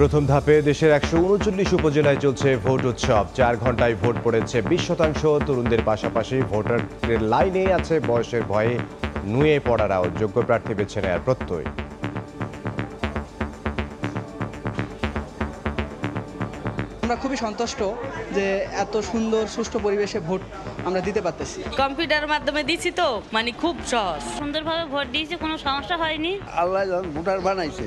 প্রথম ধাপে দেশের একশো উনচল্লিশ উপজেলায় চলছে ভোট উৎসব চার ঘন্টায় ভোট পড়েছে বিশ শতাংশ তরুণদের পাশাপাশি ভোটারদের লাইনে আছে বয়সের ভয়ে নুয়ে পড়ারাও যোগ্য প্রার্থী বেছে নেয়ার প্রত্যয় আমরা খুবই সন্তুষ্ট যে এত সুন্দর সুষ্ঠু পরিবেশে ভোট আমরা দিতে পারতেছি কম্পিউটার মাধ্যমে দিছি তো মানে খুব সহজ সুন্দরভাবে ভোট দিয়েছি কোনো সমস্যা হয়নি আল্লাহ ভোটার বানাইছে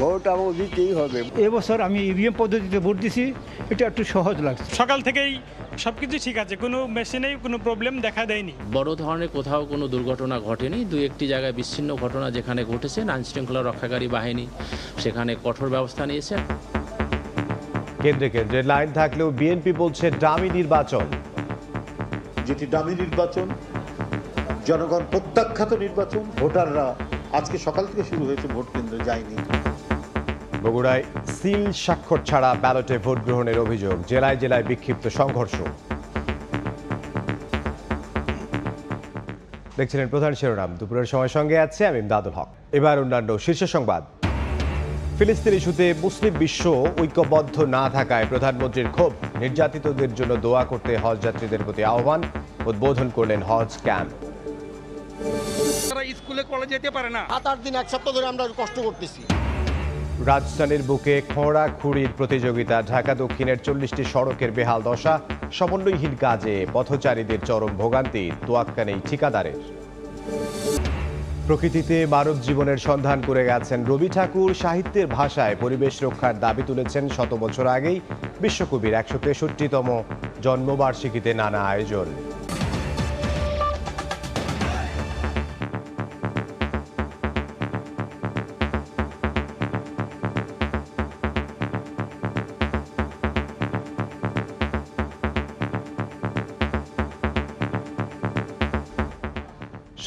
ভোট আমার দিতেই হবে এবছর আমি ইভিএম পদ্ধতিতে ভোট দিছি এটা একটু সহজ লাগছে সকাল থেকেই সব কিছু ঠিক আছে কোনো মেশিনেই কোনো প্রবলেম দেখা দেয়নি বড় ধরনের কোথাও কোনো দুর্ঘটনা ঘটেনি দু একটি জায়গায় বিচ্ছিন্ন ঘটনা যেখানে ঘটেছে আইনশৃঙ্খলা শৃঙ্খলা রক্ষাকারী বাহিনী সেখানে কঠোর ব্যবস্থা নিয়েছে কেন্দ্রে কেন্দ্রে লাইন থাকলেও বিএনপি বলছে ডামি নির্বাচন যেটি ডামি নির্বাচন জনগণ প্রত্যাখ্যাত নির্বাচন ভোটাররা আজকে সকাল থেকে শুরু হয়েছে ভোট কেন্দ্রে যায়নি বগুড়ায় সিল স্বাক্ষর ছাড়া ব্যালটে ভোট গ্রহণের অভিযোগ জেলায় জেলায় বিক্ষিপ্ত সংঘর্ষ দেখছিলেন প্রধান শিরোনাম দুপুরের সময় সঙ্গে আছে আমি দাদুল হক এবার অন্যান্য শীর্ষ সংবাদ ফিলিস্তিন ইস্যুতে মুসলিম বিশ্ব ঐক্যবদ্ধ না থাকায় প্রধানমন্ত্রীর ক্ষোভ নির্যাতিতদের জন্য দোয়া করতে হজ যাত্রীদের প্রতি আহ্বান উদ্বোধন করলেন হজ ক্যাম্প তারা যেতে পারে না দিন এক সপ্তাহ ধরে আমরা কষ্ট করতেছি রাজধানীর বুকে খোঁড়া খুঁড়ির প্রতিযোগিতা ঢাকা দক্ষিণের চল্লিশটি সড়কের বেহাল দশা সমন্বয়হীন কাজে পথচারীদের চরম ভোগান্তি তোয়াক্কা নেই ঠিকাদারের প্রকৃতিতে মানব জীবনের সন্ধান করে গেছেন রবি ঠাকুর সাহিত্যের ভাষায় পরিবেশ রক্ষার দাবি তুলেছেন শত বছর আগেই বিশ্বকবির একশো তেষট্টিতম জন্মবার্ষিকীতে নানা আয়োজন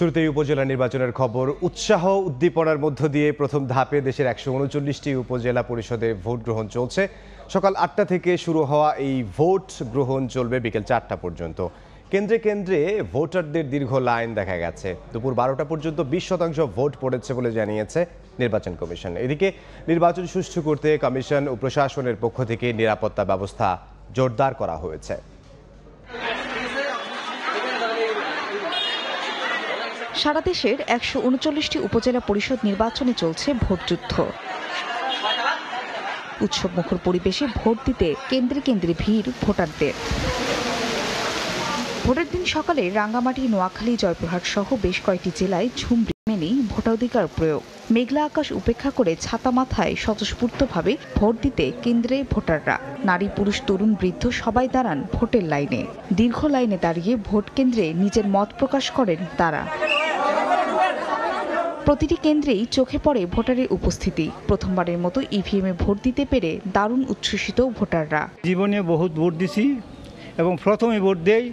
শুরুতেই উপজেলা নির্বাচনের খবর উৎসাহ উদ্দীপনার মধ্য দিয়ে প্রথম ধাপে দেশের একশো উনচল্লিশটি উপজেলা পরিষদে ভোট গ্রহণ চলছে সকাল আটটা থেকে শুরু হওয়া এই ভোট গ্রহণ চলবে বিকেল চারটা পর্যন্ত কেন্দ্রে কেন্দ্রে ভোটারদের দীর্ঘ লাইন দেখা গেছে দুপুর বারোটা পর্যন্ত বিশ শতাংশ ভোট পড়েছে বলে জানিয়েছে নির্বাচন কমিশন এদিকে নির্বাচন সুষ্ঠু করতে কমিশন ও প্রশাসনের পক্ষ থেকে নিরাপত্তা ব্যবস্থা জোরদার করা হয়েছে সারা দেশের একশো উনচল্লিশটি উপজেলা পরিষদ নির্বাচনে চলছে ভোটযুদ্ধ উৎসবমুখর পরিবেশে ভোট দিতে কেন্দ্রে কেন্দ্রে ভিড় ভোটারদের ভোটের দিন সকালে রাঙ্গামাটি নোয়াখালী জয়পুরহাট সহ বেশ কয়েকটি জেলায় ঝুম মেনেই ভোটাধিকার প্রয়োগ মেঘলা আকাশ উপেক্ষা করে ছাতা মাথায় স্বতঃস্ফূর্তভাবে ভোট দিতে কেন্দ্রে ভোটাররা নারী পুরুষ তরুণ বৃদ্ধ সবাই দাঁড়ান ভোটের লাইনে দীর্ঘ লাইনে দাঁড়িয়ে ভোট কেন্দ্রে নিজের মত প্রকাশ করেন তারা প্রতিটি কেন্দ্রেই চোখে পড়ে ভোটারের উপস্থিতি প্রথমবারের মতো ইভিএমে ভোট দিতে পেরে দারুণ উচ্ছ্বসিত ভোটাররা জীবনে বহুত ভোট দিছি এবং প্রথমে ভোট দেই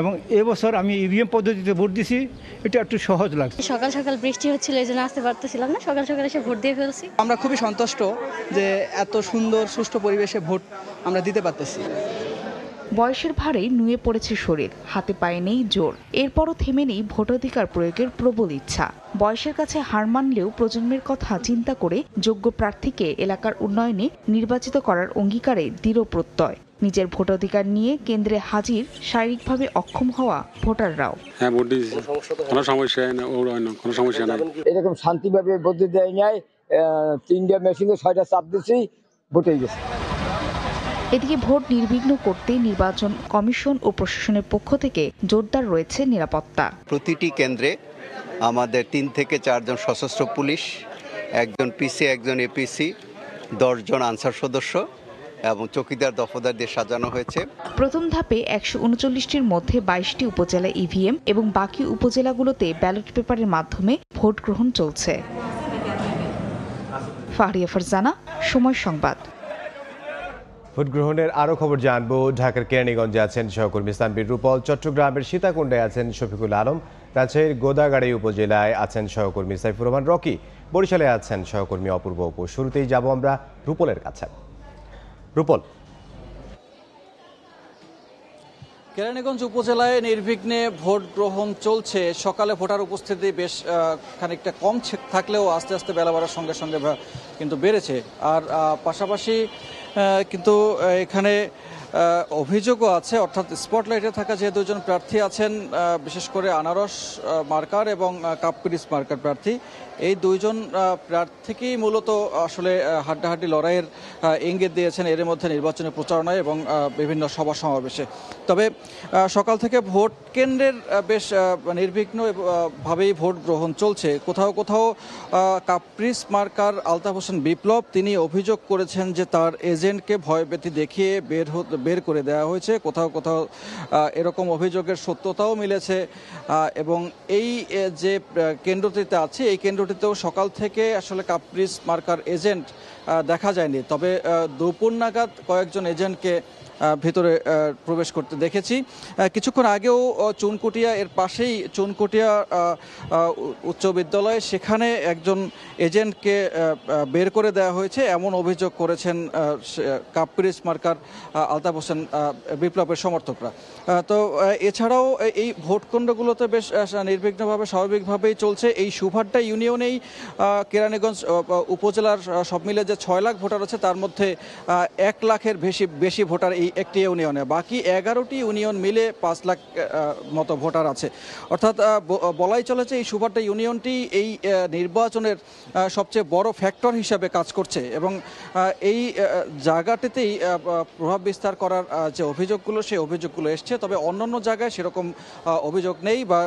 এবং এবছর আমি ইভিএম পদ্ধতিতে ভোট দিছি এটা একটু সহজ লাগছে সকাল সকাল বৃষ্টি হচ্ছিল এই জন্য আসতে পারতেছিলাম না সকাল সকাল এসে ভোট দিয়ে ফেলছি আমরা খুবই সন্তুষ্ট যে এত সুন্দর সুষ্ঠু পরিবেশে ভোট আমরা দিতে পারতেছি বয়সের ভারে নুয়ে পড়েছে শরীর হাতে পায়ে নেই জোর এরপরও থেমে নেই ভোটাধিকার প্রয়োগের প্রবল ইচ্ছা বয়সের কাছে হার মানলেও প্রজন্মের কথা চিন্তা করে যোগ্য প্রার্থীকে এলাকার উন্নয়নে নির্বাচিত করার অঙ্গীকারে দৃঢ় প্রত্যয় নিজের ভোটাধিকার নিয়ে কেন্দ্রে হাজির শারীরিকভাবে অক্ষম হওয়া ভোটাররাও হ্যাঁ ভোট দিয়েছি কোনো সমস্যা কোনো সমস্যা এরকম শান্তিভাবে ভোট দেয় নাই তিনটা মেশিনে ছয়টা চাপ দিয়েছি ভোট গেছে এদিকে ভোট নির্বিঘ্ন করতে নির্বাচন কমিশন ও প্রশাসনের পক্ষ থেকে জোরদার রয়েছে নিরাপত্তা প্রতিটি কেন্দ্রে আমাদের তিন থেকে চারজন সশস্ত্র পুলিশ একজন পিসি একজন এপিসি দশজন আনসার সদস্য এবং চকিদার দফদার দিয়ে সাজানো হয়েছে প্রথম ধাপে একশো উনচল্লিশটির মধ্যে বাইশটি উপজেলা ইভিএম এবং বাকি উপজেলাগুলোতে ব্যালট পেপারের মাধ্যমে ভোট গ্রহণ চলছে ফাহরিয়া ফারজানা সময় সংবাদ ভোট গ্রহণের আরও খবর জানবো ঢাকার কেরানীগঞ্জে আছেন সহকর্মী সানবির রূপল চট্টগ্রামের সীতাকুণ্ডে আছেন শফিকুল আলম রাজশাহীর গোদাগাড়ি উপজেলায় আছেন সহকর্মী সাইফুর রহমান রকি বরিশালে আছেন সহকর্মী অপূর্ব অপু শুরুতেই যাব আমরা রূপলের কাছে রূপল কেরানীগঞ্জ উপজেলায় নির্বিঘ্নে ভোট গ্রহণ চলছে সকালে ভোটার উপস্থিতি বেশ খানিকটা কম থাকলেও আস্তে আস্তে বেলা বাড়ার সঙ্গে সঙ্গে কিন্তু বেড়েছে আর পাশাপাশি কিন্তু এখানে অভিযোগও আছে অর্থাৎ স্পটলাইটে থাকা যে দুজন প্রার্থী আছেন বিশেষ করে আনারস মার্কার এবং কাপকিরিস মার্কার প্রার্থী এই দুইজন প্রার্থীকেই মূলত আসলে হাড্ডাহাড্ডি লড়াইয়ের ইঙ্গিত দিয়েছেন এর মধ্যে নির্বাচনী প্রচারণায় এবং বিভিন্ন সভা সমাবেশে তবে সকাল থেকে ভোট কেন্দ্রের বেশ নির্বিঘ্ন ভাবেই ভোট গ্রহণ চলছে কোথাও কোথাও কাপ্রিস মার্কার আলতাফ হোসেন বিপ্লব তিনি অভিযোগ করেছেন যে তার এজেন্টকে ভয়ভীতি দেখিয়ে বের বের করে দেওয়া হয়েছে কোথাও কোথাও এরকম অভিযোগের সত্যতাও মিলেছে এবং এই যে কেন্দ্রটিতে আছে এই কেন্দ্র মেট্রোটিতেও সকাল থেকে আসলে কাপ্রিস মার্কার এজেন্ট দেখা যায়নি তবে দুপুর নাগাদ কয়েকজন এজেন্টকে ভিতরে প্রবেশ করতে দেখেছি কিছুক্ষণ আগেও চুনকুটিয়া এর পাশেই চুনকুটিয়া উচ্চ বিদ্যালয়ে সেখানে একজন এজেন্টকে বের করে দেওয়া হয়েছে এমন অভিযোগ করেছেন কাপ্পিরিস মার্কার আলতাফ হোসেন বিপ্লবের সমর্থকরা তো এছাড়াও এই ভোটকুণ্ডগুলোতে বেশ নির্বিঘ্নভাবে স্বাভাবিকভাবেই চলছে এই সুভাড্ডা ইউনিয়নেই কেরানীগঞ্জ উপজেলার সব মিলে যে ছয় লাখ ভোটার আছে তার মধ্যে এক লাখের বেশি বেশি ভোটার এই একটি ইউনিয়নে বাকি এগারোটি ইউনিয়ন মিলে পাঁচ লাখ মতো ভোটার আছে অর্থাৎ বলাই চলেছে এই সুভাটা ইউনিয়নটি এই নির্বাচনের সবচেয়ে বড় ফ্যাক্টর হিসাবে কাজ করছে এবং এই জায়গাটিতেই প্রভাব বিস্তার করার যে অভিযোগগুলো সেই অভিযোগগুলো এসছে তবে অন্যান্য জায়গায় সেরকম অভিযোগ নেই বা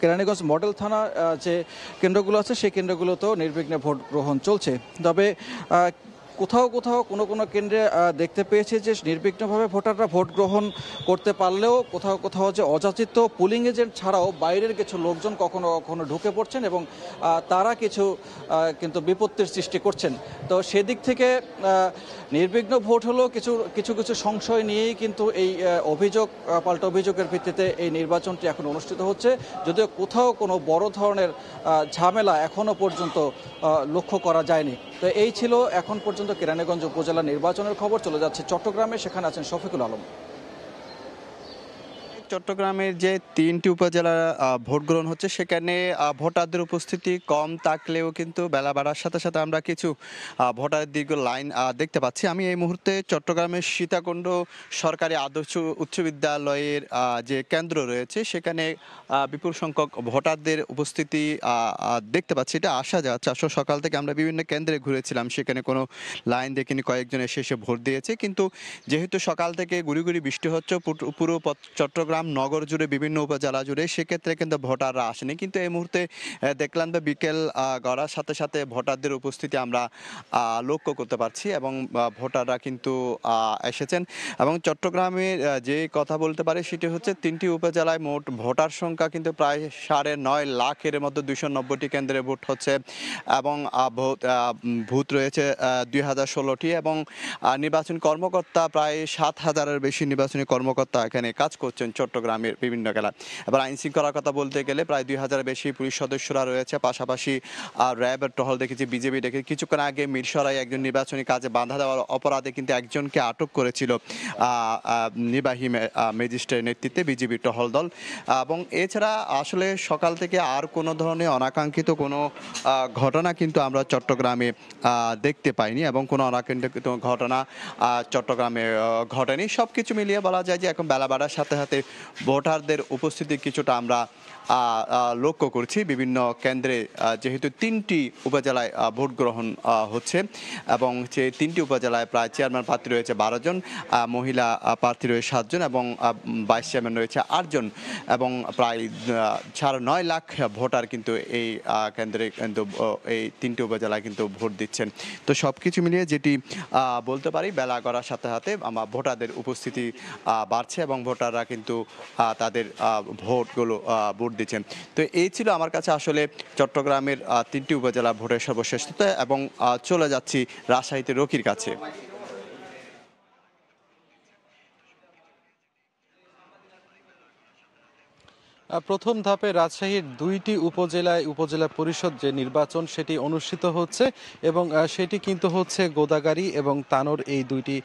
কেরানীগঞ্জ মডেল থানা যে কেন্দ্রগুলো আছে সেই কেন্দ্রগুলোতেও নির্বিঘ্নে ভোট গ্রহণ চলছে তবে কোথাও কোথাও কোনো কোনো কেন্দ্রে দেখতে পেয়েছে যে নির্বিঘ্নভাবে ভোটাররা ভোট গ্রহণ করতে পারলেও কোথাও কোথাও যে অযাচিত পুলিং এজেন্ট ছাড়াও বাইরের কিছু লোকজন কখনো কখনো ঢুকে পড়ছেন এবং তারা কিছু কিন্তু বিপত্তির সৃষ্টি করছেন তো সেদিক থেকে নির্বিঘ্ন ভোট হলেও কিছু কিছু কিছু সংশয় নিয়েই কিন্তু এই অভিযোগ পাল্টা অভিযোগের ভিত্তিতে এই নির্বাচনটি এখন অনুষ্ঠিত হচ্ছে যদিও কোথাও কোনো বড় ধরনের ঝামেলা এখনও পর্যন্ত লক্ষ্য করা যায়নি তো এই ছিল এখন পর্যন্ত কেরানীগঞ্জ উপজেলা নির্বাচনের খবর চলে যাচ্ছে চট্টগ্রামে সেখানে আছেন শফিকুল আলম চট্টগ্রামের যে তিনটি উপজেলা ভোট গ্রহণ হচ্ছে সেখানে ভোটারদের উপস্থিতি কম থাকলেও কিন্তু বেলা বাড়ার সাথে সাথে আমরা কিছু ভোটারের দীর্ঘ লাইন দেখতে পাচ্ছি আমি এই মুহূর্তে চট্টগ্রামের সীতাকুণ্ড সরকারি আদর্শ উচ্চ বিদ্যালয়ের যে কেন্দ্র রয়েছে সেখানে বিপুল সংখ্যক ভোটারদের উপস্থিতি দেখতে পাচ্ছি এটা আসা যাচ্ছে আসলে সকাল থেকে আমরা বিভিন্ন কেন্দ্রে ঘুরেছিলাম সেখানে কোনো লাইন দেখিনি কয়েকজন এসে ভোট দিয়েছে কিন্তু যেহেতু সকাল থেকে গুড়ি গুড়ি বৃষ্টি হচ্ছে পুরো চট্টগ্রাম চট্টগ্রাম নগর জুড়ে বিভিন্ন উপজেলা জুড়ে সেক্ষেত্রে কিন্তু ভোটাররা আসেনি কিন্তু এই মুহূর্তে দেখলাম যে বিকেল গড়ার সাথে সাথে ভোটারদের উপস্থিতি আমরা লক্ষ্য করতে পারছি এবং ভোটাররা কিন্তু এসেছেন এবং চট্টগ্রামের যে কথা বলতে পারে সেটি হচ্ছে তিনটি উপজেলায় মোট ভোটার সংখ্যা কিন্তু প্রায় সাড়ে নয় লাখের মধ্যে দুশো নব্বইটি কেন্দ্রে ভোট হচ্ছে এবং ভূত রয়েছে দুই হাজার ষোলোটি এবং নির্বাচন কর্মকর্তা প্রায় সাত হাজারের বেশি নির্বাচনী কর্মকর্তা এখানে কাজ করছেন চট্টগ্রামের বিভিন্ন খেলা এবার আইন শৃঙ্খলার কথা বলতে গেলে প্রায় দুই হাজার বেশি পুলিশ সদস্যরা রয়েছে পাশাপাশি র্যাবের টহল দেখেছি বিজেপি দেখেছি কিছুক্ষণ আগে মিরসরাই একজন নির্বাচনী কাজে বাধা দেওয়ার অপরাধে কিন্তু একজনকে আটক করেছিল নির্বাহী ম্যাজিস্ট্রেটের নেতৃত্বে বিজেপি টহল দল এবং এছাড়া আসলে সকাল থেকে আর কোনো ধরনের অনাকাঙ্ক্ষিত কোনো ঘটনা কিন্তু আমরা চট্টগ্রামে দেখতে পাইনি এবং কোনো অনাকাঙ্ক্ষিত ঘটনা চট্টগ্রামে ঘটেনি সব কিছু মিলিয়ে বলা যায় যে এখন বেলা বাড়ার সাথে সাথে ভোটারদের উপস্থিতি কিছুটা আমরা লক্ষ্য করছি বিভিন্ন কেন্দ্রে যেহেতু তিনটি উপজেলায় ভোট গ্রহণ হচ্ছে এবং সেই তিনটি উপজেলায় প্রায় চেয়ারম্যান প্রার্থী রয়েছে বারো জন মহিলা প্রার্থী রয়েছে সাতজন এবং ভাইস চেয়ারম্যান রয়েছে আটজন এবং প্রায় সাড়ে নয় লাখ ভোটার কিন্তু এই কেন্দ্রে কিন্তু এই তিনটি উপজেলায় কিন্তু ভোট দিচ্ছেন তো সব কিছু মিলিয়ে যেটি বলতে পারি বেলা করার সাথে সাথে আমার ভোটারদের উপস্থিতি বাড়ছে এবং ভোটাররা কিন্তু তাদের ভোটগুলো ভোট দিচ্ছেন তো এই ছিল আমার কাছে আসলে চট্টগ্রামের তিনটি উপজেলা ভোটের সর্বশ্রেষ্ঠতা এবং চলে যাচ্ছি রাজশাহীতে রকির কাছে প্রথম ধাপে রাজশাহীর দুইটি উপজেলায় উপজেলা পরিষদ যে নির্বাচন সেটি অনুষ্ঠিত হচ্ছে এবং সেটি কিন্তু হচ্ছে গোদাগাড়ি এবং তানোর এই দুইটি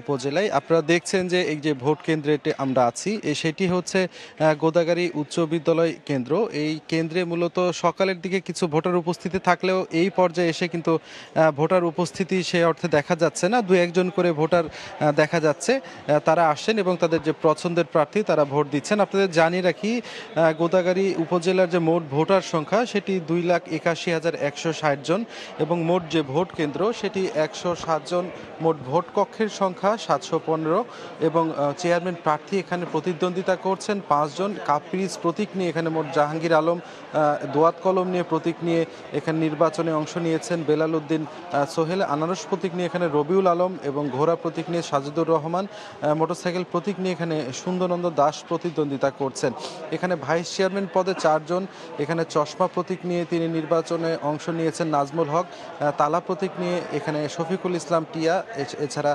উপজেলায় আপনারা দেখছেন যে এই যে ভোট কেন্দ্রেতে আমরা আছি সেটি হচ্ছে গোদাগাড়ি উচ্চ বিদ্যালয় কেন্দ্র এই কেন্দ্রে মূলত সকালের দিকে কিছু ভোটার উপস্থিতি থাকলেও এই পর্যায়ে এসে কিন্তু ভোটার উপস্থিতি সে অর্থে দেখা যাচ্ছে না দু একজন করে ভোটার দেখা যাচ্ছে তারা আসেন এবং তাদের যে পছন্দের প্রার্থী তারা ভোট দিচ্ছেন আপনাদের জানিয়ে রাখি গোদাগাড়ি উপজেলার যে মোট ভোটার সংখ্যা সেটি দুই লাখ একাশি হাজার একশো ষাট জন এবং মোট যে ভোট কেন্দ্র সেটি একশো জন মোট ভোট কক্ষের সংখ্যা সাতশো পনেরো এবং চেয়ারম্যান প্রার্থী এখানে প্রতিদ্বন্দ্বিতা করছেন পাঁচজন কাপ্রিজ প্রতীক নিয়ে এখানে মোট জাহাঙ্গীর আলম দোয়াত কলম নিয়ে প্রতীক নিয়ে এখানে নির্বাচনে অংশ নিয়েছেন বেলাল উদ্দিন সোহেল আনারস প্রতীক নিয়ে এখানে রবিউল আলম এবং ঘোড়া প্রতীক নিয়ে সাজিদুর রহমান মোটরসাইকেল প্রতীক নিয়ে এখানে সুন্দরনন্দ দাস প্রতিদ্বন্দ্বিতা করছেন এখানে ভাইস চেয়ারম্যান পদে চারজন এখানে চশমা প্রতীক নিয়ে তিনি নির্বাচনে অংশ নিয়েছেন নাজমুল হক তালা প্রতীক নিয়ে এখানে শফিকুল ইসলাম টিয়া এছাড়া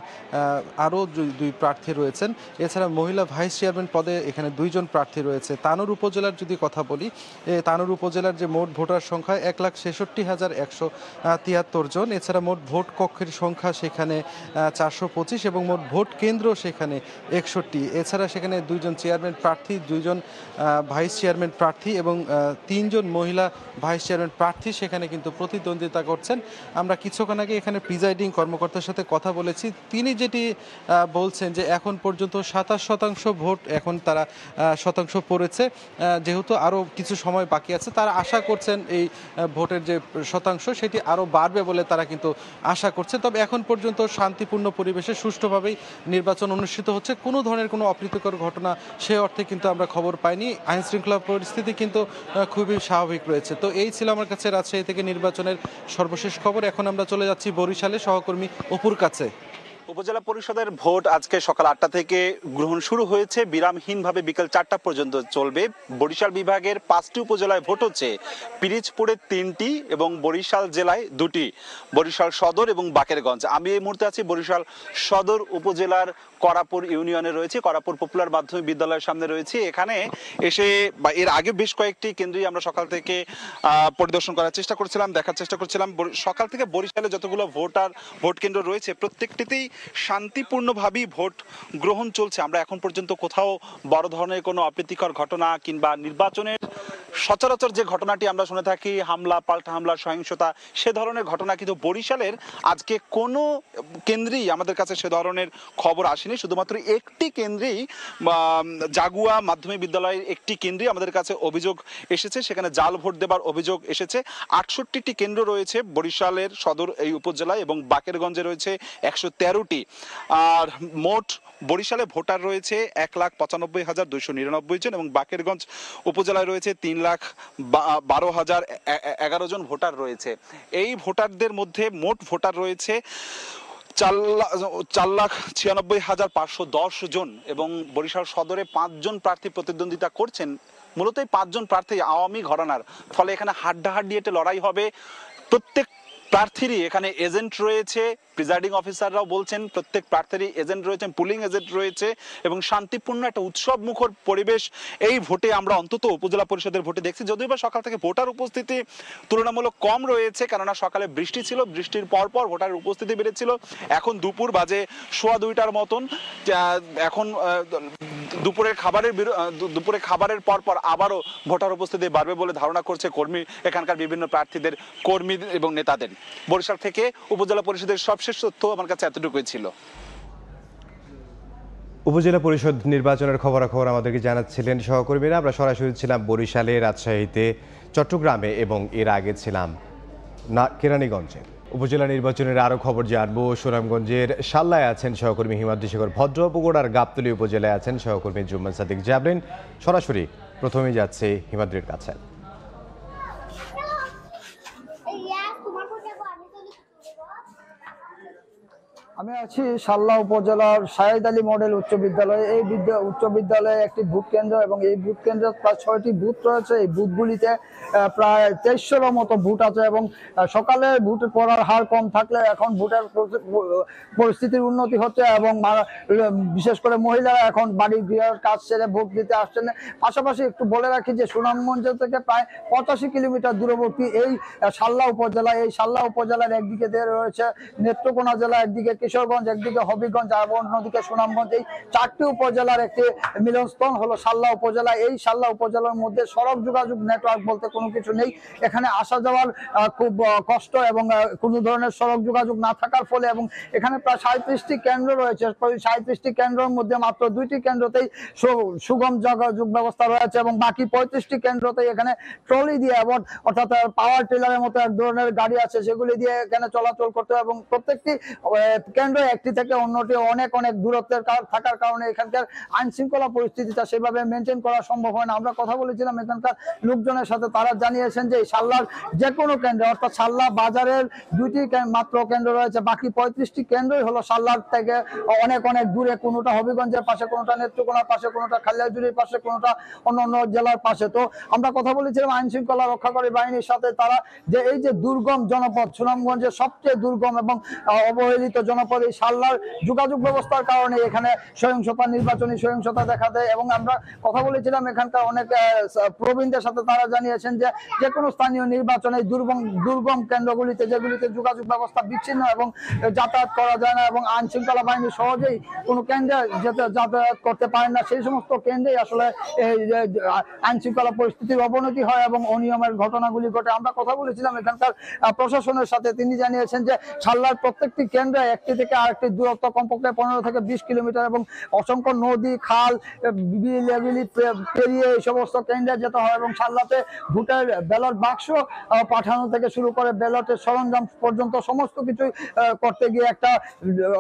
আরও দুই প্রার্থী রয়েছেন এছাড়া মহিলা ভাইস চেয়ারম্যান পদে এখানে দুইজন প্রার্থী রয়েছে তানুর উপজেলার যদি কথা বলি তানুর উপজেলার যে মোট ভোটার সংখ্যা এক লাখ ছেষট্টি হাজার একশো তিয়াত্তর জন এছাড়া মোট ভোট কক্ষের সংখ্যা সেখানে চারশো পঁচিশ এবং মোট ভোট কেন্দ্র সেখানে একষট্টি এছাড়া সেখানে দুইজন চেয়ারম্যান প্রার্থী দুইজন ভাইস চেয়ারম্যান প্রার্থী এবং তিনজন মহিলা ভাইস চেয়ারম্যান প্রার্থী সেখানে কিন্তু প্রতিদ্বন্দ্বিতা করছেন আমরা কিছুক্ষণ আগে এখানে প্রিজাইডিং কর্মকর্তার সাথে কথা বলেছি তিনি যেটি বলছেন যে এখন পর্যন্ত সাতাশ শতাংশ ভোট এখন তারা শতাংশ পড়েছে যেহেতু আরও কিছু সময় বাকি আছে তারা আশা করছেন এই ভোটের যে শতাংশ সেটি আরও বাড়বে বলে তারা কিন্তু আশা করছে তবে এখন পর্যন্ত শান্তিপূর্ণ পরিবেশে সুষ্ঠুভাবেই নির্বাচন অনুষ্ঠিত হচ্ছে কোনো ধরনের কোনো অপ্রীতিকর ঘটনা সে অর্থে কিন্তু আমরা খবর পাইনি আইনশৃঙ্খলা পরিস্থিতি কিন্তু খুবই স্বাভাবিক রয়েছে তো এই ছিল আমার কাছে রাজশাহী থেকে নির্বাচনের সর্বশেষ খবর এখন আমরা চলে যাচ্ছি বরিশালে সহকর্মী অপুর কাছে উপজেলা পরিষদের ভোট আজকে সকাল আটটা থেকে গ্রহণ শুরু হয়েছে বিরামহীনভাবে বিকাল চারটা পর্যন্ত চলবে বরিশাল বিভাগের পাঁচটি উপজেলায় ভোট হচ্ছে পিরিজপুরে তিনটি এবং বরিশাল জেলায় দুটি বরিশাল সদর এবং বাকেরগঞ্জ আমি এই মুহূর্তে আছি বরিশাল সদর উপজেলার করাপুর ইউনিয়নে রয়েছে করাপুর পপুলার মাধ্যমিক বিদ্যালয়ের সামনে রয়েছে এখানে এসে বা এর আগে বেশ কয়েকটি কেন্দ্রই আমরা সকাল থেকে পরিদর্শন করার চেষ্টা করছিলাম দেখার চেষ্টা করছিলাম সকাল থেকে বরিশালে যতগুলো ভোটার ভোট কেন্দ্র রয়েছে প্রত্যেকটিতেই শান্তিপূর্ণভাবেই ভোট গ্রহণ চলছে আমরা এখন পর্যন্ত কোথাও বড় ধরনের কোনো অপ্রীতিকর ঘটনা কিংবা নির্বাচনের সচরাচর যে ঘটনাটি আমরা শুনে থাকি হামলা পাল্টা হামলা সহিংসতা সে ধরনের ঘটনা কিন্তু বরিশালের আজকে কোনো কেন্দ্রেই আমাদের কাছে সে ধরনের খবর আসেনি হয়নি শুধুমাত্র একটি কেন্দ্রেই জাগুয়া মাধ্যমিক বিদ্যালয়ের একটি কেন্দ্রে আমাদের কাছে অভিযোগ এসেছে সেখানে জাল ভোট দেবার অভিযোগ এসেছে আটষট্টিটি কেন্দ্র রয়েছে বরিশালের সদর এই উপজেলায় এবং বাকেরগঞ্জে রয়েছে একশো তেরোটি আর মোট বরিশালে ভোটার রয়েছে এক লাখ পঁচানব্বই হাজার দুইশো নিরানব্বই জন এবং বাকেরগঞ্জ উপজেলায় রয়েছে তিন লাখ বারো হাজার এগারো জন ভোটার রয়েছে এই ভোটারদের মধ্যে মোট ভোটার রয়েছে চার চার লাখ ছিয়ানব্বই হাজার পাঁচশো দশ জন এবং বরিশাল সদরে পাঁচজন প্রার্থী প্রতিদ্বন্দ্বিতা করছেন মূলত এই পাঁচজন প্রার্থী আওয়ামী ঘরানার ফলে এখানে হাড্ডাহাড্ডি এটা লড়াই হবে প্রত্যেক প্রার্থীরই এখানে এজেন্ট রয়েছে প্রিজাইডিং অফিসাররাও বলছেন প্রত্যেক প্রার্থীরই এজেন্ট রয়েছেন পুলিং এজেন্ট রয়েছে এবং শান্তিপূর্ণ একটা উৎসব মুখর পরিবেশ এই ভোটে আমরা অন্তত উপজেলা পরিষদের ভোটে দেখছি যদিও বা সকাল থেকে ভোটার উপস্থিতি তুলনামূলক কম রয়েছে কেননা সকালে বৃষ্টি ছিল বৃষ্টির পরপর ভোটারের উপস্থিতি বেড়েছিল এখন দুপুর বাজে সোয়া দুইটার মতন এখন দুপুরের খাবারের দুপুরে খাবারের পর পর আবারও ভোটার উপস্থিতি বাড়বে বলে ধারণা করছে কর্মী এখানকার বিভিন্ন প্রার্থীদের কর্মী এবং নেতাদের বরিশাল থেকে উপজেলা পরিষদের সবশেষ তথ্য আমার কাছে এতটুকুই ছিল উপজেলা পরিষদ নির্বাচনের খবরাখবর আমাদেরকে জানাচ্ছিলেন সহকর্মীরা আমরা সরাসরি ছিলাম বরিশালে রাজশাহীতে চট্টগ্রামে এবং এর আগে ছিলাম না কেরানীগঞ্জে উপজেলা নির্বাচনের আরও খবর জানবো সুনামগঞ্জের সাল্লায় আছেন সহকর্মী হিমাদ্রি শেখর ভদ্র বগুড়ার গাবতলী উপজেলায় আছেন সহকর্মী জুম্মান সাদিক জাবলিন সরাসরি প্রথমে যাচ্ছে হিমাদ্রির কাছে আমি আছি সাল্লা উপজেলার সায়েদ আলী মডেল উচ্চ বিদ্যালয়ে এই উচ্চ বিদ্যালয়ে একটি ভূত কেন্দ্র এবং এই ভূত কেন্দ্রে প্রায় ছয়টি বুথ রয়েছে এই বুথগুলিতে প্রায় তেইশশোর মতো ভোট আছে এবং সকালে ভোট পড়ার হার কম থাকলে এখন ভোটের পরিস্থিতির উন্নতি হচ্ছে এবং বিশেষ করে মহিলারা এখন বাড়ি গৃহের কাজ সেরে ভোট দিতে আসছেন পাশাপাশি একটু বলে রাখি যে সুনামগঞ্জ থেকে প্রায় পঁচাশি কিলোমিটার দূরবর্তী এই সাল্লা উপজেলা এই সাল্লা উপজেলার একদিকে রয়েছে নেত্রকোনা জেলা একদিকে কিশোরগঞ্জ একদিকে হবিগঞ্জ আর অন্যদিকে সুনামগঞ্জ এই চারটি উপজেলার একটি মিলনস্থল হলো সাল্লা উপজেলা এই সাল্লা উপজেলার মধ্যে সড়ক যোগাযোগ নেটওয়ার্ক বলতে কোনো কোনো কিছু নেই এখানে আসা যাওয়ার খুব কষ্ট এবং কোনো ধরনের সড়ক যোগাযোগ না থাকার ফলে এবং এখানে প্রায় সাঁত্রিশটি কেন্দ্র রয়েছে সাঁত্রিশটি কেন্দ্রের মধ্যে মাত্র দুইটি কেন্দ্রতেই সুগম যোগাযোগ ব্যবস্থা রয়েছে এবং বাকি পঁয়ত্রিশটি কেন্দ্রতেই এখানে ট্রলি দিয়ে এবং অর্থাৎ পাওয়ার টেলারের মতো এক ধরনের গাড়ি আছে সেগুলি দিয়ে এখানে চলাচল করতে এবং প্রত্যেকটি কেন্দ্র একটি থেকে অন্যটি অনেক অনেক দূরত্বের থাকার কারণে এখানকার আইন শৃঙ্খলা পরিস্থিতিটা সেভাবে মেনটেন করা সম্ভব হয় না আমরা কথা বলেছিলাম এখানকার লোকজনের সাথে তারা জানিয়েছেন যে সাল্লার যে কোনো কেন্দ্রে অর্থাৎ সাল্লা বাজারের দুইটি মাত্র কেন্দ্র রয়েছে বাকি পঁয়ত্রিশটি কেন্দ্রই হলো সাল্লার থেকে অনেক অনেক দূরে কোনোটা হবিগঞ্জের পাশে কোনোটা নেত্রকোনার পাশে কোনোটা খালিয়াজুরির পাশে কোনোটা অন্য অন্য জেলার পাশে তো আমরা কথা বলেছিলাম আইন শৃঙ্খলা রক্ষাকারী বাহিনীর সাথে তারা যে এই যে দুর্গম জনপদ সুনামগঞ্জের সবচেয়ে দুর্গম এবং অবহেলিত জনপদ এই সাল্লার যোগাযোগ ব্যবস্থার কারণে এখানে সহিংসতা নির্বাচনী সহিংসতা দেখা দেয় এবং আমরা কথা বলেছিলাম এখানকার অনেক প্রবীণদের সাথে তারা জানিয়েছেন যে যে কোনো স্থানীয় নির্বাচনে দুর্গম দুর্গম কেন্দ্রগুলিতে যেগুলিতে যোগাযোগ ব্যবস্থা বিচ্ছিন্ন এবং যাতায়াত করা যায় না এবং আইন শৃঙ্খলা বাহিনী সহজেই কোনো কেন্দ্রে যেতে যাতায়াত করতে পারেন না সেই সমস্ত কেন্দ্রেই আসলে এই যে আইন শৃঙ্খলা পরিস্থিতির অবনতি হয় এবং অনিয়মের ঘটনাগুলি ঘটে আমরা কথা বলেছিলাম এখানকার প্রশাসনের সাথে তিনি জানিয়েছেন যে সাল্লার প্রত্যেকটি কেন্দ্রে একটি থেকে আরেকটি দূরত্ব কমপক্ষে পনেরো থেকে বিশ কিলোমিটার এবং অসংখ্য নদী খাল পেরিয়ে এই সমস্ত কেন্দ্রে যেতে হয় এবং সাল্লাতে ভোটার ব্যালট বাক্স পাঠানো থেকে শুরু করে ব্যালটের সরঞ্জাম পর্যন্ত সমস্ত কিছু করতে গিয়ে একটা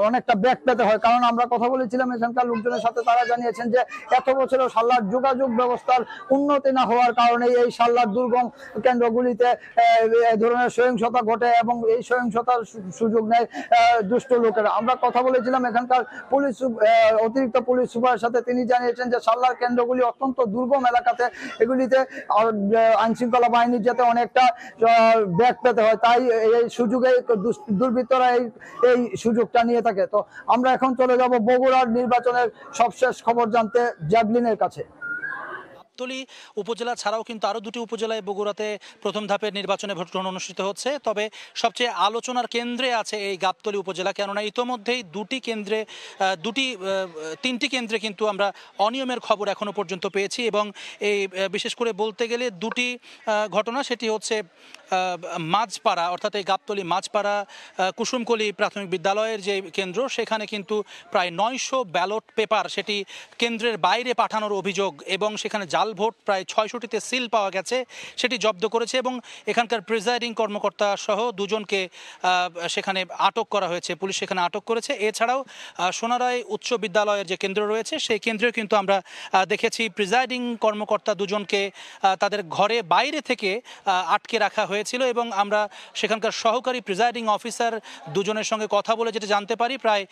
অনেকটা ব্যাগ পেতে হয় কারণ আমরা কথা বলেছিলাম এখানকার লোকজনের সাথে তারা জানিয়েছেন যে এত বছরের সাল্লার যোগাযোগ ব্যবস্থার উন্নতি না হওয়ার কারণে এই সাল্লার দুর্গম কেন্দ্রগুলিতে এই ধরনের সহিংসতা ঘটে এবং এই সহিংসতার সুযোগ নেয় দুষ্ট লোকেরা আমরা কথা বলেছিলাম এখানকার পুলিশ অতিরিক্ত পুলিশ সুপারের সাথে তিনি জানিয়েছেন যে সাল্লার কেন্দ্রগুলি অত্যন্ত দুর্গম এলাকাতে এগুলিতে আইন আইনশৃঙ্খলা বাহিনীর যাতে অনেকটা ব্যাগ পেতে হয় তাই এই সুযোগে দুর্বৃত্তরা এই এই সুযোগটা নিয়ে থাকে তো আমরা এখন চলে যাব বগুড়ার নির্বাচনের সবশেষ খবর জানতে জ্যাভলিনের কাছে গাবতলী উপজেলা ছাড়াও কিন্তু আরও দুটি উপজেলায় বগুড়াতে প্রথম ধাপের নির্বাচনে ভোট গ্রহণ অনুষ্ঠিত হচ্ছে তবে সবচেয়ে আলোচনার কেন্দ্রে আছে এই গাবতলী উপজেলা কেননা ইতোমধ্যেই দুটি কেন্দ্রে দুটি তিনটি কেন্দ্রে কিন্তু আমরা অনিয়মের খবর এখনও পর্যন্ত পেয়েছি এবং এই বিশেষ করে বলতে গেলে দুটি ঘটনা সেটি হচ্ছে মাঝপাড়া অর্থাৎ এই গাবতলী মাঝপাড়া কুসুমকলি প্রাথমিক বিদ্যালয়ের যে কেন্দ্র সেখানে কিন্তু প্রায় নয়শো ব্যালট পেপার সেটি কেন্দ্রের বাইরে পাঠানোর অভিযোগ এবং সেখানে যা জাল ভোট প্রায় ছয়শটিতে সিল পাওয়া গেছে সেটি জব্দ করেছে এবং এখানকার প্রিজাইডিং কর্মকর্তা সহ দুজনকে সেখানে আটক করা হয়েছে পুলিশ সেখানে আটক করেছে এছাড়াও সোনারায় উচ্চ বিদ্যালয়ের যে কেন্দ্র রয়েছে সেই কেন্দ্রে কিন্তু আমরা দেখেছি প্রিজাইডিং কর্মকর্তা দুজনকে তাদের ঘরে বাইরে থেকে আটকে রাখা হয়েছিল এবং আমরা সেখানকার সহকারী প্রিজাইডিং অফিসার দুজনের সঙ্গে কথা বলে যেটা জানতে পারি প্রায়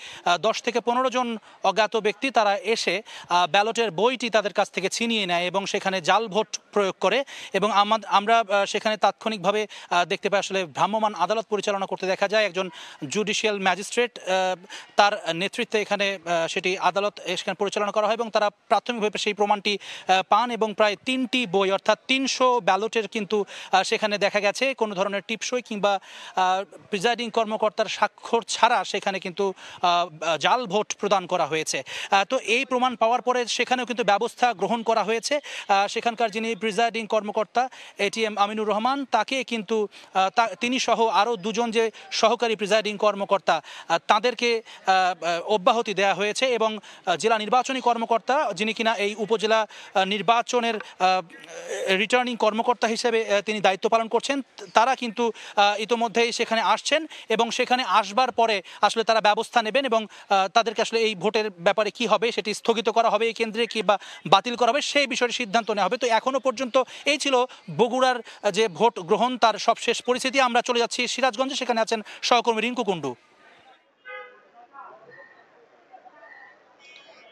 দশ থেকে পনেরো জন অজ্ঞাত ব্যক্তি তারা এসে ব্যালটের বইটি তাদের কাছ থেকে ছিনিয়ে নেয় এবং এবং সেখানে জাল ভোট প্রয়োগ করে এবং আমরা সেখানে তাৎক্ষণিকভাবে দেখতে পাই আসলে ভ্রাম্যমান আদালত পরিচালনা করতে দেখা যায় একজন জুডিশিয়াল ম্যাজিস্ট্রেট তার নেতৃত্বে এখানে সেটি আদালত সেখানে পরিচালনা করা হয় এবং তারা প্রাথমিকভাবে সেই প্রমাণটি পান এবং প্রায় তিনটি বই অর্থাৎ তিনশো ব্যালটের কিন্তু সেখানে দেখা গেছে কোনো ধরনের টিপসই কিংবা প্রিজাইডিং কর্মকর্তার স্বাক্ষর ছাড়া সেখানে কিন্তু জাল ভোট প্রদান করা হয়েছে তো এই প্রমাণ পাওয়ার পরে সেখানেও কিন্তু ব্যবস্থা গ্রহণ করা হয়েছে সেখানকার যিনি প্রিজাইডিং কর্মকর্তা এটিএম আমিনুর রহমান তাকে কিন্তু তিনি সহ আরও দুজন যে সহকারী প্রিজাইডিং কর্মকর্তা তাদেরকে অব্যাহতি দেয়া হয়েছে এবং জেলা নির্বাচনী কর্মকর্তা যিনি কিনা এই উপজেলা নির্বাচনের রিটার্নিং কর্মকর্তা হিসেবে তিনি দায়িত্ব পালন করছেন তারা কিন্তু ইতোমধ্যেই সেখানে আসছেন এবং সেখানে আসবার পরে আসলে তারা ব্যবস্থা নেবেন এবং তাদেরকে আসলে এই ভোটের ব্যাপারে কি হবে সেটি স্থগিত করা হবে এই কেন্দ্রে কি বা বাতিল করা হবে সেই বিষয়ে সিদ্ধান্ত নেওয়া হবে তো এখনো পর্যন্ত এই ছিল বগুড়ার যে ভোট গ্রহণ তার সবশেষ পরিস্থিতি আমরা চলে যাচ্ছি সিরাজগঞ্জে সেখানে আছেন সহকর্মী রিঙ্কু কুণ্ডু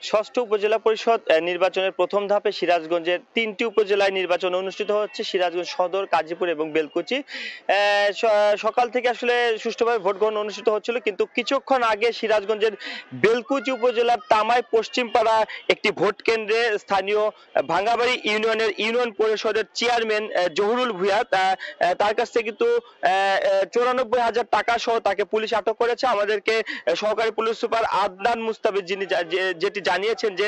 ষষ্ঠ উপজেলা পরিষদ নির্বাচনের প্রথম ধাপে সিরাজগঞ্জের তিনটি উপজেলায় নির্বাচন অনুষ্ঠিত হচ্ছে সিরাজগঞ্জ সদর কাজীপুর এবং বেলকুচি সকাল থেকে আসলে সুষ্ঠুভাবে ভোট গ্রহণ অনুষ্ঠিত হচ্ছিল কিন্তু কিছুক্ষণ আগে সিরাজগঞ্জের বেলকুচি উপজেলার তামাই পশ্চিমপাড়া একটি ভোট কেন্দ্রে স্থানীয় ভাঙ্গাবাড়ি ইউনিয়নের ইউনিয়ন পরিষদের চেয়ারম্যান জহুরুল ভুয়া তার কাছ থেকে কিন্তু চৌরানব্বই হাজার টাকা সহ তাকে পুলিশ আটক করেছে আমাদেরকে সহকারী পুলিশ সুপার আদনান মুস্তাবিদ যিনি যেটি জানিয়েছেন যে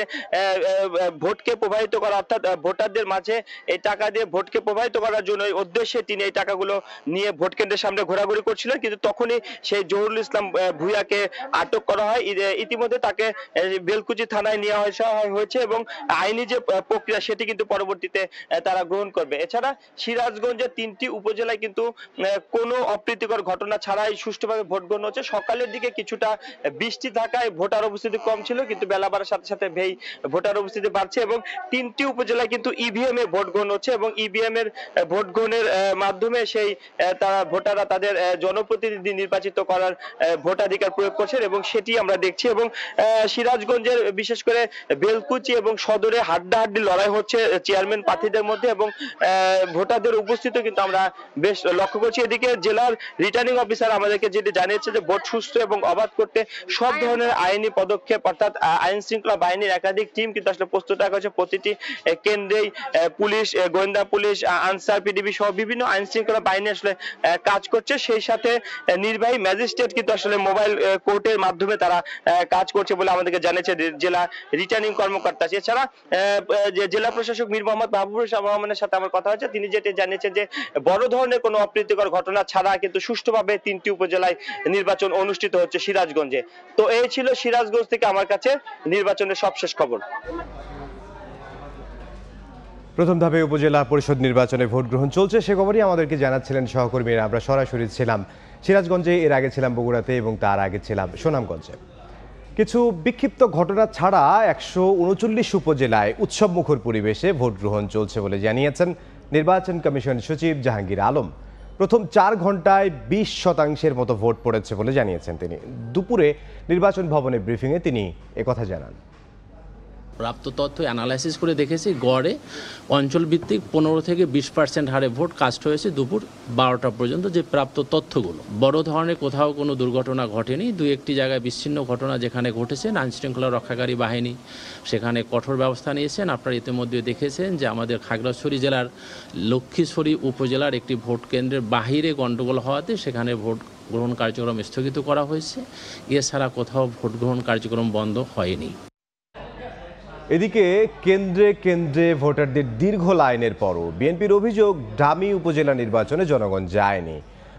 ভোটকে প্রভাবিত করা অর্থাৎ ভোটারদের মাঝে এই টাকা দিয়ে ভোটকে প্রভাবিত করার জন্য এই উদ্দেশ্যে তিনি এই টাকাগুলো নিয়ে ভোট কেন্দ্রের সামনে ঘোরাঘুরি করছিলেন কিন্তু তখনই সেই জহুরুল ইসলাম ভুইয়াকে আটক করা হয় ইতিমধ্যে তাকে বেলকুচি থানায় নিয়ে আসা হয়েছে এবং আইনি যে প্রক্রিয়া সেটি কিন্তু পরবর্তীতে তারা গ্রহণ করবে এছাড়া সিরাজগঞ্জের তিনটি উপজেলায় কিন্তু কোনো অপ্রীতিকর ঘটনা ছাড়াই সুষ্ঠুভাবে ভোট গ্রহণ হচ্ছে সকালের দিকে কিছুটা বৃষ্টি থাকায় ভোটার উপস্থিতি কম ছিল কিন্তু বেলা বাড়ার সাথে সাথে ভেই ভোটার উপস্থিতি বাড়ছে এবং তিনটি উপজেলায় কিন্তু ইভিএম e এ ভোট গ্রহণ হচ্ছে এবং ইভিএম e এর ভোট গ্রহণের মাধ্যমে সেই তারা ভোটাররা তাদের জনপ্রতিনিধি নির্বাচিত করার ভোটাধিকার প্রয়োগ করছেন এবং সেটি আমরা দেখছি এবং সিরাজগঞ্জের বিশেষ করে বেলকুচি এবং সদরে হাড্ডাহাড্ডি লড়াই হচ্ছে চেয়ারম্যান প্রার্থীদের মধ্যে এবং ভোটারদের উপস্থিত কিন্তু আমরা বেশ লক্ষ্য করছি এদিকে জেলার রিটার্নিং অফিসার আমাদেরকে যেটি জানিয়েছে যে ভোট সুস্থ এবং অবাধ করতে সব ধরনের আইনি পদক্ষেপ অর্থাৎ আইন শৃঙ্খলা বাহিনীর একাধিক টিম কিন্তু আসলে প্রস্তুত রাখা হয়েছে প্রতিটি কেন্দ্রেই পুলিশ গোয়েন্দা পুলিশ আনসার পিডিবি সহ বিভিন্ন আইন শৃঙ্খলা বাহিনী আসলে কাজ করছে সেই সাথে নির্বাহী ম্যাজিস্ট্রেট কিন্তু আসলে মোবাইল কোর্টের মাধ্যমে তারা কাজ করছে বলে আমাদেরকে জানিয়েছে জেলা রিটার্নিং কর্মকর্তা এছাড়া যে জেলা প্রশাসক মীর মোহাম্মদ মাহবুবুর রহমানের সাথে আমার কথা হয়েছে তিনি যেটি জানিয়েছেন যে বড় ধরনের কোনো অপ্রীতিকর ঘটনা ছাড়া কিন্তু সুষ্ঠুভাবে তিনটি উপজেলায় নির্বাচন অনুষ্ঠিত হচ্ছে সিরাজগঞ্জে তো এই ছিল সিরাজগঞ্জ থেকে আমার কাছে নির্বাচন নির্বাচনের সবশেষ খবর প্রথম ধাপে উপজেলা পরিষদ নির্বাচনে ভোট গ্রহণ চলছে সে খবরই আমাদেরকে জানাচ্ছিলেন সহকর্মীরা আমরা সরাসরি ছিলাম সিরাজগঞ্জে এর আগে ছিলাম বগুড়াতে এবং তার আগে ছিলাম সুনামগঞ্জে কিছু বিক্ষিপ্ত ঘটনা ছাড়া একশো উনচল্লিশ উপজেলায় উৎসবমুখর পরিবেশে ভোট গ্রহণ চলছে বলে জানিয়েছেন নির্বাচন কমিশন সচিব জাহাঙ্গীর আলম প্রথম চার ঘন্টায় বিশ শতাংশের মতো ভোট পড়েছে বলে জানিয়েছেন তিনি দুপুরে নির্বাচন ভবনে ব্রিফিংয়ে তিনি একথা জানান প্রাপ্ত তথ্য অ্যানালাইসিস করে দেখেছি গড়ে অঞ্চলভিত্তিক পনেরো থেকে বিশ পার্সেন্ট হারে ভোট কাস্ট হয়েছে দুপুর বারোটা পর্যন্ত যে প্রাপ্ত তথ্যগুলো বড় ধরনের কোথাও কোনো দুর্ঘটনা ঘটেনি দু একটি জায়গায় বিচ্ছিন্ন ঘটনা যেখানে ঘটেছে আইনশৃঙ্খলা রক্ষাকারী বাহিনী সেখানে কঠোর ব্যবস্থা নিয়েছেন আপনারা ইতিমধ্যে দেখেছেন যে আমাদের খাগড়াছড়ি জেলার লক্ষ্মীছড়ি উপজেলার একটি ভোট কেন্দ্রের বাহিরে গণ্ডগোল হওয়াতে সেখানে ভোট গ্রহণ কার্যক্রম স্থগিত করা হয়েছে এছাড়া কোথাও ভোট গ্রহণ কার্যক্রম বন্ধ হয়নি এদিকে কেন্দ্রে কেন্দ্রে ভোটারদের দীর্ঘ লাইনের পরও বিএনপির অভিযোগ ডামি উপজেলা নির্বাচনে জনগণ যায়নি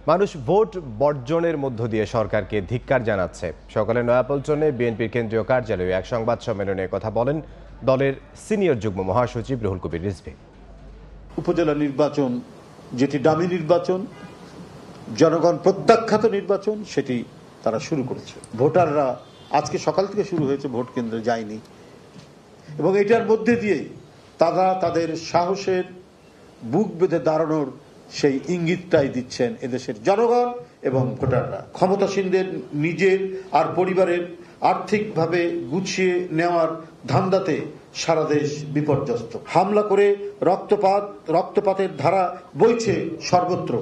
মানুষ ভোট বর্জনের মধ্য দিয়ে সরকারকে ধিক্কার জানাচ্ছে সকালে নয়াপল্টনে বিএনপির কেন্দ্রীয় কার্যালয়ে এক সংবাদ সম্মেলনে কথা বলেন দলের সিনিয়র যুগ্ম মহাসচিব রুহুল কবির রিজভি উপজেলা নির্বাচন যেটি ডামি নির্বাচন জনগণ প্রত্যাখ্যাত নির্বাচন সেটি তারা শুরু করেছে ভোটাররা আজকে সকাল থেকে শুরু হয়েছে ভোট কেন্দ্রে যায়নি এবং এটার মধ্যে দিয়েই তারা তাদের সাহসের বুক বেঁধে দাঁড়ানোর সেই ইঙ্গিতটাই দিচ্ছেন এদেশের জনগণ এবং ভোটাররা ক্ষমতাসীনদের নিজের আর পরিবারের আর্থিকভাবে গুছিয়ে নেওয়ার ধান্দাতে সারা দেশ বিপর্যস্ত হামলা করে রক্তপাত রক্তপাতের ধারা বইছে সর্বত্র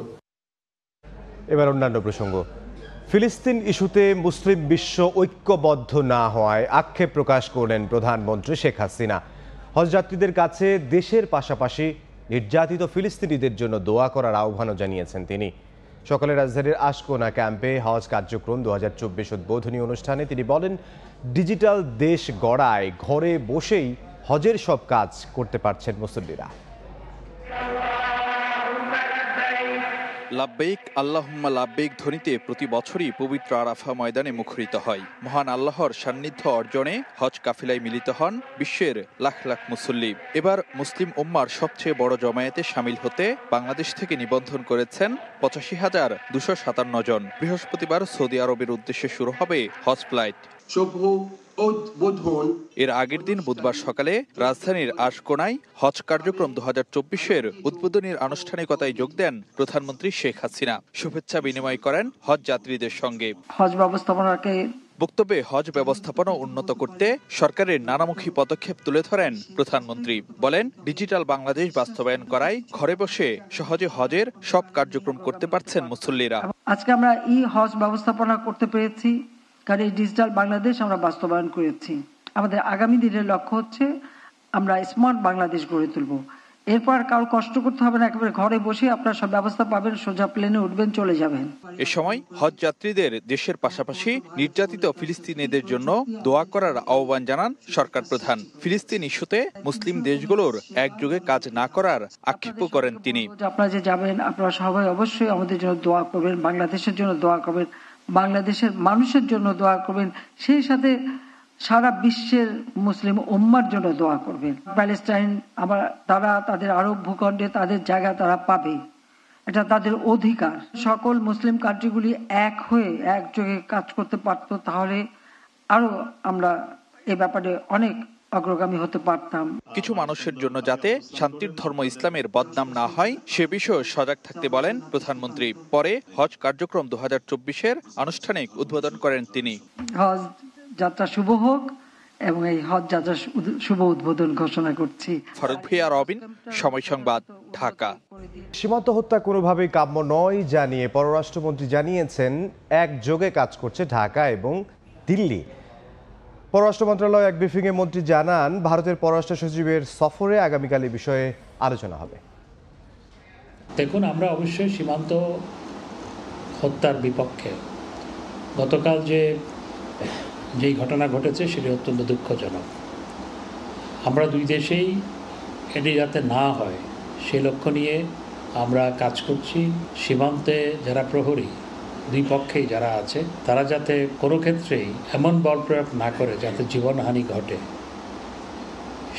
এবার অন্যান্য প্রসঙ্গ ফিলিস্তিন ইস্যুতে মুসলিম বিশ্ব ঐক্যবদ্ধ না হওয়ায় আক্ষেপ প্রকাশ করলেন প্রধানমন্ত্রী শেখ হাসিনা হজযাত্রীদের কাছে দেশের পাশাপাশি নির্যাতিত ফিলিস্তিনিদের জন্য দোয়া করার আহ্বানও জানিয়েছেন তিনি সকালে রাজধানীর আশকোনা ক্যাম্পে হজ কার্যক্রম দু হাজার চব্বিশ উদ্বোধনী অনুষ্ঠানে তিনি বলেন ডিজিটাল দেশ গড়ায় ঘরে বসেই হজের সব কাজ করতে পারছেন মুসল্লিরা লাব্বেইক আল্লাহুম্মা লাব্বেইক ধ্বনিতে প্রতি বছরই পবিত্র আরাফা ময়দানে মুখরিত হয় মহান আল্লাহর সান্নিধ্য অর্জনে হজ কাফিলায় মিলিত হন বিশ্বের লাখ লাখ মুসল্লি এবার মুসলিম উম্মার সবচেয়ে বড় জমায়েতে সামিল হতে বাংলাদেশ থেকে নিবন্ধন করেছেন পঁচাশি হাজার দুশো সাতান্ন জন বৃহস্পতিবার সৌদি আরবের উদ্দেশ্যে শুরু হবে হজ ফ্লাইট শুভ এর আগের দিন বুধবার সকালে রাজধানীর আশকোনায় হজ কার্যক্রম দু হাজার চব্বিশের উদ্বোধনীর আনুষ্ঠানিকতায় যোগ দেন প্রধানমন্ত্রী শেখ হাসিনা শুভেচ্ছা বিনিময় করেন হজ যাত্রীদের সঙ্গে হজ ব্যবস্থাপনাকে বক্তব্যে হজ ব্যবস্থাপনা উন্নত করতে সরকারের নানামুখী পদক্ষেপ তুলে ধরেন প্রধানমন্ত্রী বলেন ডিজিটাল বাংলাদেশ বাস্তবায়ন করায় ঘরে বসে সহজে হজের সব কার্যক্রম করতে পারছেন মুসল্লিরা আজকে আমরা ই হজ ব্যবস্থাপনা করতে পেরেছি কারণ এই ডিজিটাল বাংলাদেশ আমরা বাস্তবায়ন করেছি আমাদের আগামী দিনের লক্ষ্য হচ্ছে আমরা স্মার্ট বাংলাদেশ গড়ে তুলব এরপর কারো কষ্ট করতে হবে না একেবারে ঘরে বসে আপনার সব ব্যবস্থা পাবেন সোজা প্লেনে উঠবেন চলে যাবেন এ সময় হজ যাত্রীদের দেশের পাশাপাশি নির্যাতিত ফিলিস্তিনিদের জন্য দোয়া করার আহ্বান জানান সরকার প্রধান ফিলিস্তিন ইস্যুতে মুসলিম দেশগুলোর একযোগে কাজ না করার আক্ষেপ করেন তিনি আপনারা যে যাবেন আপনারা সবাই অবশ্যই আমাদের জন্য দোয়া করবেন বাংলাদেশের জন্য দোয়া করবেন বাংলাদেশের মানুষের জন্য দোয়া করবেন সেই সাথে সারা বিশ্বের মুসলিম উম্মার জন্য দোয়া করবেন প্যালেস্টাইন আবার তারা তাদের আরব ভূখণ্ডে তাদের জায়গা তারা পাবে এটা তাদের অধিকার সকল মুসলিম কান্ট্রিগুলি এক হয়ে একযোগে কাজ করতে পারত তাহলে আরও আমরা এ ব্যাপারে অনেক অগ্রগামী হতে পারতাম কিছু মানুষের জন্য যাতে শান্তির ধর্ম ইসলামের বদনাম না হয় সে বিষয়ে সজাগ থাকতে বলেন প্রধানমন্ত্রী পরে হজ কার্যক্রম দু হাজার আনুষ্ঠানিক উদ্বোধন করেন তিনি হজ যাত্রা শুভ হোক এবং এই হজ যাত্রা শুভ উদ্বোধন ঘোষণা করছি ফারুক ভিয়া রবিন সময় সংবাদ ঢাকা সীমান্ত হত্যা কোনোভাবেই কাম্য নয় জানিয়ে পররাষ্ট্রমন্ত্রী জানিয়েছেন একযোগে কাজ করছে ঢাকা এবং দিল্লি পররাষ্ট্র মন্ত্রণালয় এক ব্রিফিংয়ে মন্ত্রী জানান ভারতের পররাষ্ট্র সচিবের সফরে আগামীকাল এই বিষয়ে আলোচনা হবে দেখুন আমরা অবশ্যই সীমান্ত হত্যার বিপক্ষে গতকাল যে যেই ঘটনা ঘটেছে সেটি অত্যন্ত দুঃখজনক আমরা দুই দেশেই এটি যাতে না হয় সেই লক্ষ্য নিয়ে আমরা কাজ করছি সীমান্তে যারা প্রহরী দুই পক্ষেই যারা আছে তারা যাতে কোনো ক্ষেত্রেই এমন বল প্রয়োগ না করে যাতে জীবনহানি ঘটে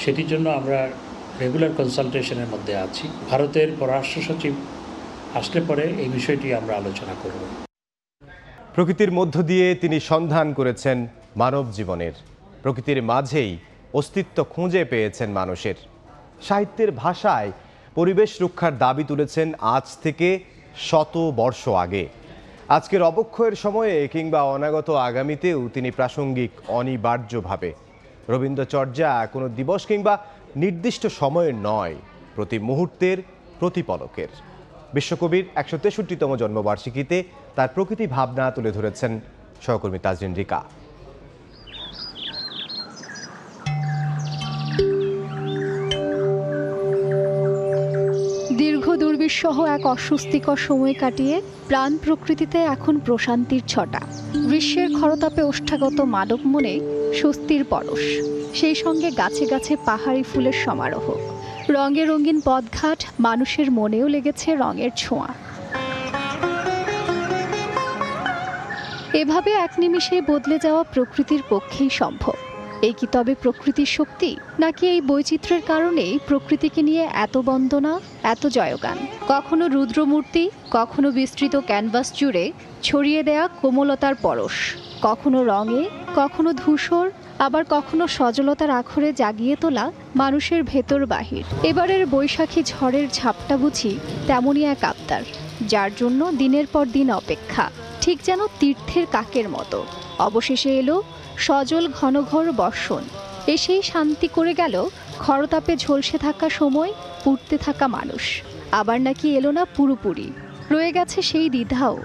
সেটির জন্য আমরা রেগুলার কনসালটেশনের মধ্যে আছি ভারতের পররাষ্ট্র সচিব আসলে পরে এই বিষয়টি আমরা আলোচনা করব প্রকৃতির মধ্য দিয়ে তিনি সন্ধান করেছেন মানব জীবনের প্রকৃতির মাঝেই অস্তিত্ব খুঁজে পেয়েছেন মানুষের সাহিত্যের ভাষায় পরিবেশ রক্ষার দাবি তুলেছেন আজ থেকে শত বর্ষ আগে আজকের অবক্ষয়ের সময়ে কিংবা অনাগত আগামীতেও তিনি প্রাসঙ্গিক অনিবার্যভাবে রবীন্দ্রচর্যা কোনো দিবস কিংবা নির্দিষ্ট সময়ে নয় প্রতি মুহূর্তের প্রতিপলকের বিশ্বকবির একশো তেষট্টিতম জন্মবার্ষিকীতে তার প্রকৃতি ভাবনা তুলে ধরেছেন সহকর্মী তাজরিন রিকা দীর্ঘ দুর্বিষহ এক অস্বস্তিকর সময় কাটিয়ে প্রাণ প্রকৃতিতে এখন প্রশান্তির ছটা গ্রীষ্মের খরতাপে ওষ্ঠাগত মানব মনে স্বস্তির পরশ সেই সঙ্গে গাছে গাছে পাহাড়ি ফুলের সমারোহ রঙে রঙিন পথঘাট মানুষের মনেও লেগেছে রঙের ছোঁয়া এভাবে এক নিমিষে বদলে যাওয়া প্রকৃতির পক্ষেই সম্ভব এই কি তবে প্রকৃতির শক্তি নাকি এই বৈচিত্র্যের কারণেই প্রকৃতিকে নিয়ে এত বন্দনা এত জয়গান কখনো রুদ্রমূর্তি কখনো বিস্তৃত ক্যানভাস জুড়ে ছড়িয়ে দেয়া কোমলতার পরশ কখনো রঙে কখনো ধূসর আবার কখনো সজলতার আখরে জাগিয়ে তোলা মানুষের ভেতর বাহির এবারের বৈশাখী ঝড়ের ঝাপটা বুঝি তেমনই এক আবদার যার জন্য দিনের পর দিন অপেক্ষা ঠিক যেন তীর্থের কাকের মতো অবশেষে এলো সজল ঘনঘর বর্ষণ এসেই শান্তি করে গেল খরতাপে ঝলসে থাকা সময় পুড়তে থাকা মানুষ আবার নাকি এলো না পুরোপুরি রয়ে গেছে সেই দ্বিধাও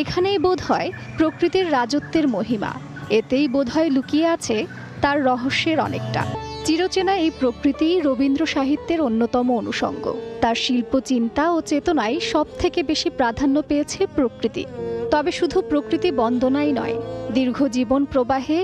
এখানেই বোধ হয় প্রকৃতির রাজত্বের মহিমা এতেই বোধহয় লুকিয়ে আছে তার রহস্যের অনেকটা চিরচেনা এই প্রকৃতি রবীন্দ্র সাহিত্যের অন্যতম অনুষঙ্গ তার শিল্প চিন্তা ও চেতনায় সব থেকে বেশি প্রাধান্য পেয়েছে প্রকৃতি তবে শুধু প্রকৃতি বন্দনাই নয় দীর্ঘ জীবন প্রবাহে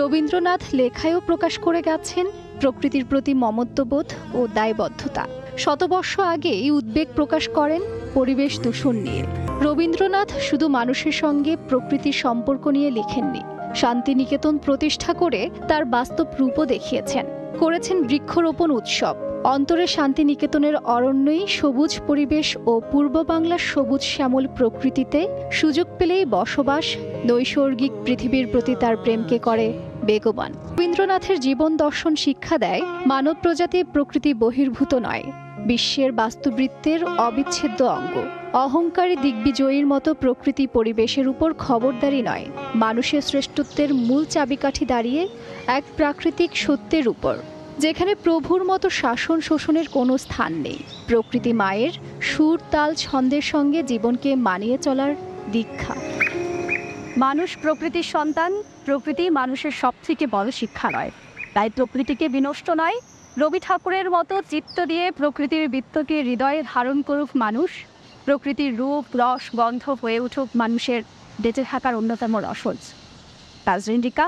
রবীন্দ্রনাথ লেখায়ও প্রকাশ করে গেছেন প্রকৃতির প্রতি মমত্ববোধ ও দায়বদ্ধতা শতবর্ষ আগে এই উদ্বেগ প্রকাশ করেন পরিবেশ দূষণ নিয়ে রবীন্দ্রনাথ শুধু মানুষের সঙ্গে প্রকৃতির সম্পর্ক নিয়ে লেখেননি শান্তিনিকেতন প্রতিষ্ঠা করে তার বাস্তব রূপও দেখিয়েছেন করেছেন বৃক্ষরোপণ উৎসব অন্তরে শান্তিনিকেতনের অরণ্যই সবুজ পরিবেশ ও পূর্ব বাংলার সবুজ শ্যামল প্রকৃতিতে সুযোগ পেলেই বসবাস নৈসর্গিক পৃথিবীর প্রতি তার প্রেমকে করে বেগবান রবীন্দ্রনাথের জীবন দর্শন শিক্ষা দেয় মানব প্রজাতি প্রকৃতি বহির্ভূত নয় বিশ্বের বাস্তুবৃত্তের অবিচ্ছেদ্য অঙ্গ অহংকারী দিগ্বিজয়ীর মতো প্রকৃতি পরিবেশের উপর খবরদারি নয় মানুষের শ্রেষ্ঠত্বের মূল চাবিকাঠি দাঁড়িয়ে এক প্রাকৃতিক সত্যের উপর যেখানে প্রভুর মতো শাসন শোষণের কোনো স্থান নেই প্রকৃতি মায়ের সুর তাল ছন্দের সঙ্গে জীবনকে মানিয়ে চলার দীক্ষা মানুষ প্রকৃতির সন্তান প্রকৃতি মানুষের সবথেকে বড় নয় তাই প্রকৃতিকে বিনষ্ট নয় রবি ঠাকুরের মতো চিত্ত দিয়ে প্রকৃতির বৃত্তকে হৃদয়ে ধারণ করুক মানুষ প্রকৃতির রূপ রস গন্ধ হয়ে উঠুক মানুষের বেঁচে থাকার অন্যতম রসজ তাজরিন্দিকা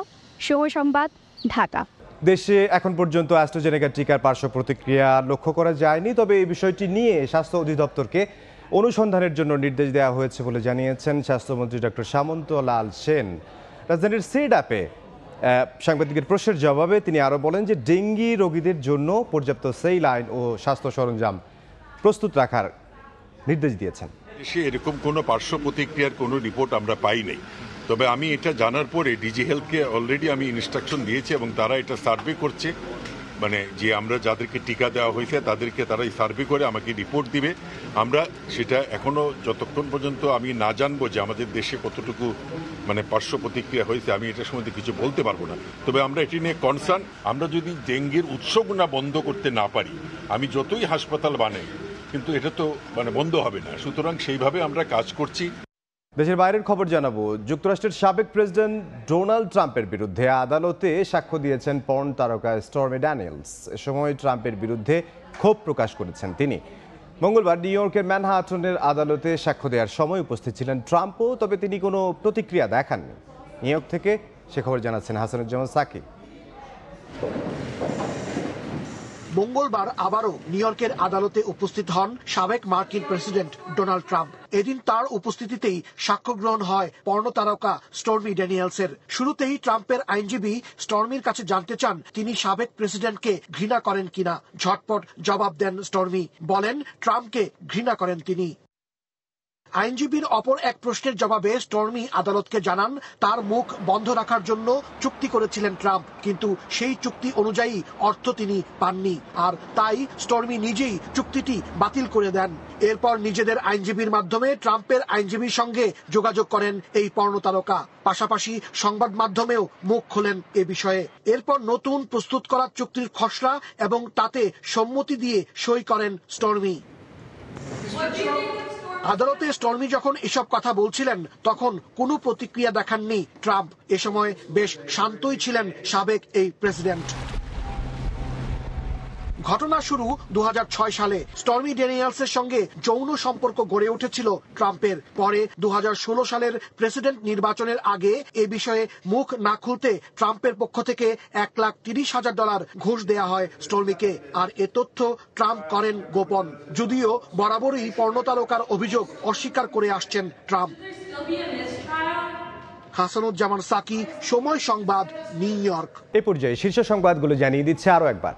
সময় সংবাদ ঢাকা দেশে এখন পর্যন্ত অ্যাস্ট্রোজেনেকা টিকার পার্শ্ব প্রতিক্রিয়া লক্ষ্য করা যায়নি তবে এই বিষয়টি নিয়ে স্বাস্থ্য অধিদপ্তরকে অনুসন্ধানের জন্য নির্দেশ দেওয়া হয়েছে বলে জানিয়েছেন স্বাস্থ্যমন্ত্রী ডক্টর সামন্ত লাল সেন রাজধানীর অ্যাপে সাংবাদিকের প্রশ্নের জবাবে তিনি আরও বলেন যে ডেঙ্গি রোগীদের জন্য পর্যাপ্ত সেই লাইন ও স্বাস্থ্য সরঞ্জাম প্রস্তুত রাখার নির্দেশ দিয়েছেন দেশে এরকম কোনো পার্শ্ব প্রতিক্রিয়ার কোনো রিপোর্ট আমরা পাই নাই তবে আমি এটা জানার পরে ডিজি হেলথকে অলরেডি আমি ইনস্ট্রাকশন দিয়েছি এবং তারা এটা সার্ভে করছে মানে যে আমরা যাদেরকে টিকা দেওয়া হয়েছে তাদেরকে তারা সার্ভে করে আমাকে রিপোর্ট দিবে আমরা সেটা এখনও যতক্ষণ পর্যন্ত আমি না জানবো যে আমাদের দেশে কতটুকু মানে পার্শ্ব প্রতিক্রিয়া হয়েছে আমি এটা সম্বন্ধে কিছু বলতে পারবো না তবে আমরা এটি নিয়ে কনসার্ন আমরা যদি ডেঙ্গির উৎসগুনা বন্ধ করতে না পারি আমি যতই হাসপাতাল বানাই কিন্তু এটা তো মানে বন্ধ হবে না সুতরাং সেইভাবে আমরা কাজ করছি দেশের বাইরের খবর জানাবো যুক্তরাষ্ট্রের সাবেক প্রেসিডেন্ট ডোনাল্ড ট্রাম্পের বিরুদ্ধে আদালতে সাক্ষ্য দিয়েছেন পর্ন তারকা স্টর্মে ড্যানিয়েলস এ সময় ট্রাম্পের বিরুদ্ধে ক্ষোভ প্রকাশ করেছেন তিনি মঙ্গলবার নিউ ইয়র্কের ম্যানহাটনের আদালতে সাক্ষ্য দেওয়ার সময় উপস্থিত ছিলেন ট্রাম্পও তবে তিনি কোনো প্রতিক্রিয়া দেখাননি নিউ ইয়র্ক থেকে সে খবর জানাচ্ছেন হাসানুজ্জামান সাকিব মঙ্গলবার আবারও নিউ ইয়র্কের আদালতে উপস্থিত হন সাবেক মার্কিন প্রেসিডেন্ট ডোনাল্ড ট্রাম্প এদিন তার উপস্থিতিতেই সাক্ষ্য গ্রহণ হয় পর্ণতারকা স্টর্মি ড্যানিয়েলসের শুরুতেই ট্রাম্পের আইনজীবী স্টর্মির কাছে জানতে চান তিনি সাবেক প্রেসিডেন্টকে ঘৃণা করেন কিনা ঝটপট জবাব দেন স্টর্মি বলেন ট্রাম্পকে ঘৃণা করেন তিনি আইনজীবীর অপর এক প্রশ্নের জবাবে স্টর্মি আদালতকে জানান তার মুখ বন্ধ রাখার জন্য চুক্তি করেছিলেন ট্রাম্প কিন্তু সেই চুক্তি অনুযায়ী অর্থ তিনি পাননি আর তাই স্টর্মি নিজেই চুক্তিটি বাতিল করে দেন এরপর নিজেদের আইনজীবীর মাধ্যমে ট্রাম্পের আইনজীবীর সঙ্গে যোগাযোগ করেন এই পর্ণতারকা পাশাপাশি সংবাদ মাধ্যমেও মুখ খোলেন এ বিষয়ে এরপর নতুন প্রস্তুত করা চুক্তির খসড়া এবং তাতে সম্মতি দিয়ে সই করেন স্টর্মি আদালতে স্টর্মি যখন এসব কথা বলছিলেন তখন কোনো প্রতিক্রিয়া দেখাননি ট্রাম্প এ সময় বেশ শান্তই ছিলেন সাবেক এই প্রেসিডেন্ট ঘটনা শুরু দু সালে স্টর্মি ডেনিয়ালসের সঙ্গে যৌন সম্পর্ক গড়ে উঠেছিল ট্রাম্পের পরে দু সালের প্রেসিডেন্ট নির্বাচনের আগে এ বিষয়ে মুখ না খুলতে ট্রাম্পের পক্ষ থেকে এক লাখ তিরিশ হাজার ডলার ঘুষ দেয়া হয় স্টর্মিকে আর এ তথ্য ট্রাম্প করেন গোপন যদিও বরাবরই পর্ণতারকার অভিযোগ অস্বীকার করে আসছেন ট্রাম্প হাসানুজ্জামান সাকি সময় সংবাদ নিউ ইয়র্ক এ পর্যায়ে শীর্ষ সংবাদগুলো জানিয়ে দিচ্ছে আরও একবার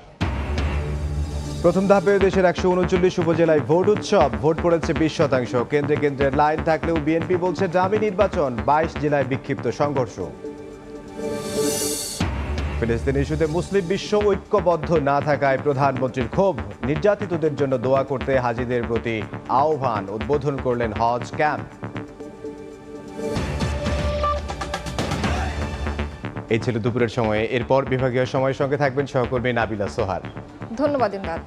প্রথম ধাপে দেশের একশো উনচল্লিশ উপজেলায় ভোট উৎসব ভোট পড়েছে বিশ শতাংশ কেন্দ্রে কেন্দ্রে লাইন থাকলেও বিএনপি বলছে দামি নির্বাচন বাইশ জেলায় বিক্ষিপ্ত সংঘর্ষ ফিলিস্তিন ইস্যুতে মুসলিম বিশ্ব ঐক্যবদ্ধ না থাকায় প্রধানমন্ত্রীর ক্ষোভ নির্যাতিতদের জন্য দোয়া করতে হাজিদের প্রতি আহ্বান উদ্বোধন করলেন হজ ক্যাম্প এই ছিল দুপুরের সময়ে এরপর বিভাগীয় সময়ের সঙ্গে থাকবেন সহকর্মী নাবিলা সোহার ধন্যবাদ ইমদাদ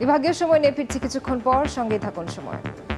বিভাগীয় সময় নিয়ে ফিরছি কিছুক্ষণ পর সঙ্গেই থাকুন সময়